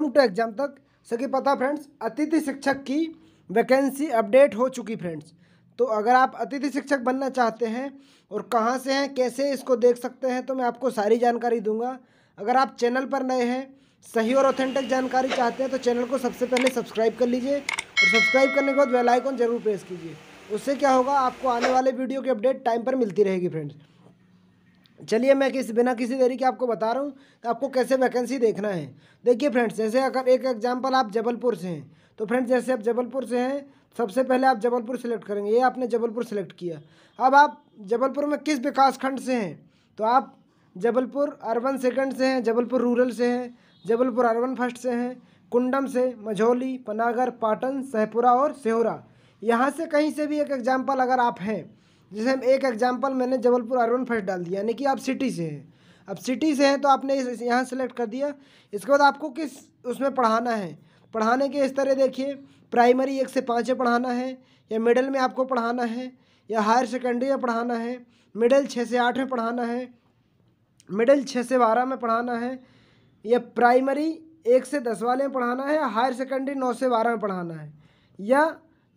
to exam तक सभी पता फ्रेंड्स अतिथि शिक्षक की वैकेंसी अपडेट हो चुकी फ्रेंड्स तो अगर आप अतिथि शिक्षक बनना चाहते हैं और कहाँ से हैं कैसे इसको देख सकते हैं तो मैं आपको सारी जानकारी दूंगा अगर आप चैनल पर नए हैं सही और ऑथेंटिक जानकारी चाहते हैं तो चैनल को सबसे पहले सब्सक्राइब कर लीजिए और सब्सक्राइब करने के बाद बेल आइकन जरूर प्रेस कीजिए उससे क्या होगा आपको आने वाले वीडियो की अपडेट टाइम पर मिलती रहेगी फ्रेंड्स चलिए मैं किस बिना किसी देरी के आपको बता रहा हूँ कि आपको कैसे वैकेंसी देखना है देखिए फ्रेंड्स जैसे अगर एक एग्जाम्पल आप जबलपुर से हैं तो फ्रेंड्स जैसे आप जबलपुर से हैं सबसे पहले आप जबलपुर सेलेक्ट करेंगे ये आपने जबलपुर सेलेक्ट किया अब आप जबलपुर में किस विकास खंड से हैं तो आप जबलपुर अर्बन सेकंड से हैं जबलपुर रूरल से हैं जबलपुर अर्बन फर्स्ट से हैं कुंडम से मझौली पनागर पाटन सहपुरा और सेहोरा यहाँ से कहीं से भी एक एग्जाम्पल अगर आप हैं जैसे हम एक एग्जाम्पल मैंने जबलपुर अर्बन फर्स्ट डाल दिया यानी कि आप सिटी से हैं अब सिटी से हैं तो आपने यहाँ सेलेक्ट कर दिया इसके बाद आपको किस उसमें पढ़ाना है पढ़ाने के इस तरह देखिए प्राइमरी एक से पाँचें पढ़ाना है या मिडिल में आपको पढ़ाना है या हायर सेकेंडरी में पढ़ाना है मिडिल छः से आठ में पढ़ाना है मिडिल छः से बारह में पढ़ाना है या प्राइमरी एक से दस वाले में पढ़ाना है या हायर सेकेंडरी नौ से बारह में पढ़ाना है या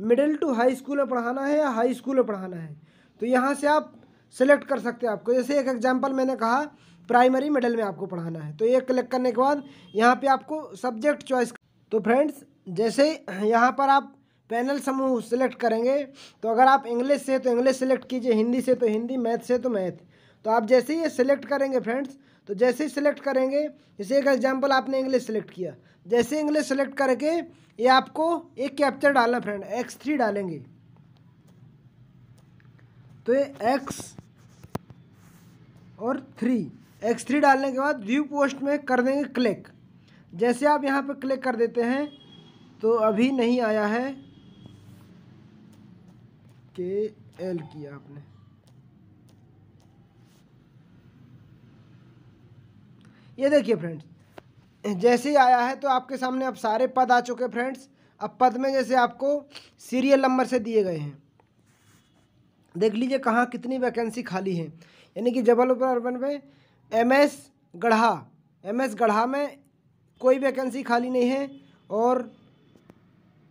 मिडिल टू हाई स्कूल में पढ़ाना है या हाई स्कूल में पढ़ाना है तो यहाँ से आप सेलेक्ट कर सकते हैं आपको जैसे एक एग्जाम्पल मैंने कहा प्राइमरी मिडल में आपको पढ़ाना है तो ये क्लिक करने के बाद यहाँ पे आपको सब्जेक्ट चॉइस तो फ्रेंड्स जैसे यहाँ पर आप पैनल समूह सेलेक्ट करेंगे तो अगर आप इंग्लिश से तो इंग्लिश सेलेक्ट कीजिए हिंदी से तो हिंदी मैथ से तो मैथ तो आप जैसे ही ये सिलेक्ट करेंगे फ्रेंड्स तो जैसे ही सिलेक्ट करेंगे जैसे एक एग्जाम्पल आपने इंग्लिश सेलेक्ट किया जैसे इंग्लिश सेलेक्ट करके ये आपको एक कैप्चर डालना फ्रेंड एक्स थ्री डालेंगे तो ये एक्स और थ्री एक्स थ्री डालने के बाद व्यू पोस्ट में कर देंगे क्लिक जैसे आप यहाँ पर क्लिक कर देते हैं तो अभी नहीं आया है के एल किया आपने ये देखिए फ्रेंड्स जैसे ही आया है तो आपके सामने अब सारे पद आ चुके फ्रेंड्स अब पद में जैसे आपको सीरियल नंबर से दिए गए हैं देख लीजिए कहाँ कितनी वैकेंसी खाली है यानी कि जबलपुर अर्बन में M S Garha M S Garha में कोई वैकेंसी खाली नहीं है और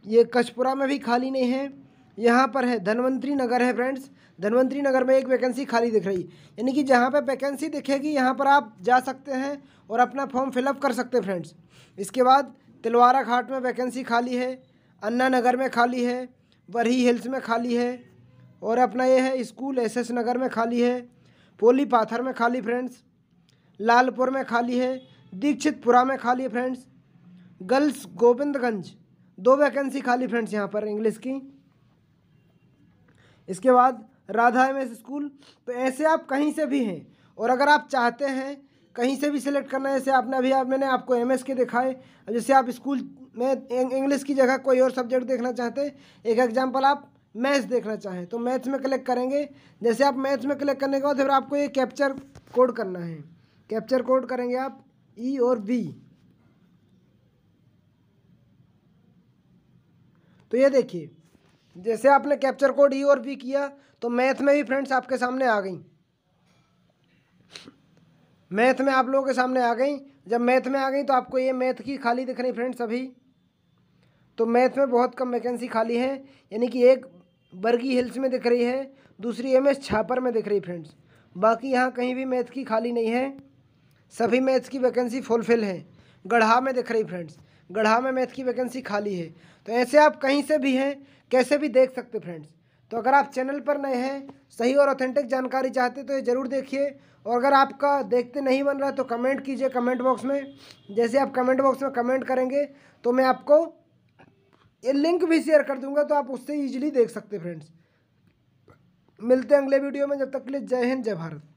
ये कचपुरा में भी खाली नहीं है यहाँ पर है धनवंतरी नगर है फ्रेंड्स धनवंतरी नगर में एक वैकेंसी खाली दिख रही है यानी कि जहाँ पर वैकेंसी दिखेगी यहाँ पर आप जा सकते हैं और अपना फॉर्म फिलअप कर सकते हैं फ्रेंड्स इसके बाद तिलवारा घाट में वैकेंसी खाली है अन्ना नगर में खाली है बरही हिल्स में खाली है और अपना ये है स्कूल एस एस नगर में खाली है पोली पाथर में खाली फ्रेंड्स लालपुर में खाली है दीक्षितपुरा में खाली है फ्रेंड्स गर्ल्स गोविंदगंज दो वैकेंसी खाली फ्रेंड्स यहाँ पर इंग्लिश की इसके बाद राधा एम एस स्कूल तो ऐसे आप कहीं से भी हैं और अगर आप चाहते हैं कहीं से भी सिलेक्ट करना है जैसे आपने अभी आप मैंने आपको एम के दिखाए जैसे आप स्कूल में इंग्लिश की जगह कोई और सब्जेक्ट देखना चाहते एक एग्जाम्पल आप मैथ्स देखना चाहें तो मैथ्स में क्लिक करेंगे जैसे आप मैथ्स में क्लिक करने के बाद फिर आपको ये कैप्चर कोड करना है कैप्चर कोड करेंगे आप ई e और बी तो ये देखिए जैसे आपने कैप्चर कोड ई और बी किया तो मैथ में भी फ्रेंड्स आपके सामने आ गई मैथ में आप लोगों के सामने आ गई जब मैथ में आ गई तो आपको ये मैथ की खाली दिख रही फ्रेंड्स अभी तो मैथ में बहुत कम वैकेंसी खाली है यानी कि एक बर्गी हिल्स में दिख रही है दूसरी एम एस छापर में दिख रही फ्रेंड्स बाकी यहाँ कहीं भी मैथ की खाली नहीं है सभी मैथ्स की वैकेंसी फुलफिल है गढ़ा में दिख रही फ्रेंड्स गढ़ा में मैथ की वैकेंसी खाली है तो ऐसे आप कहीं से भी हैं कैसे भी देख सकते फ्रेंड्स तो अगर आप चैनल पर नए हैं सही और ऑथेंटिक जानकारी चाहते तो ये ज़रूर देखिए और अगर आपका देखते नहीं बन रहा तो कमेंट कीजिए कमेंट बॉक्स में जैसे आप कमेंट बॉक्स में कमेंट करेंगे तो मैं आपको ये लिंक भी शेयर कर दूंगा तो आप उससे ईजिली देख सकते फ्रेंड्स मिलते हैं अगले वीडियो में जब तक के लिए जय हिंद जय भारत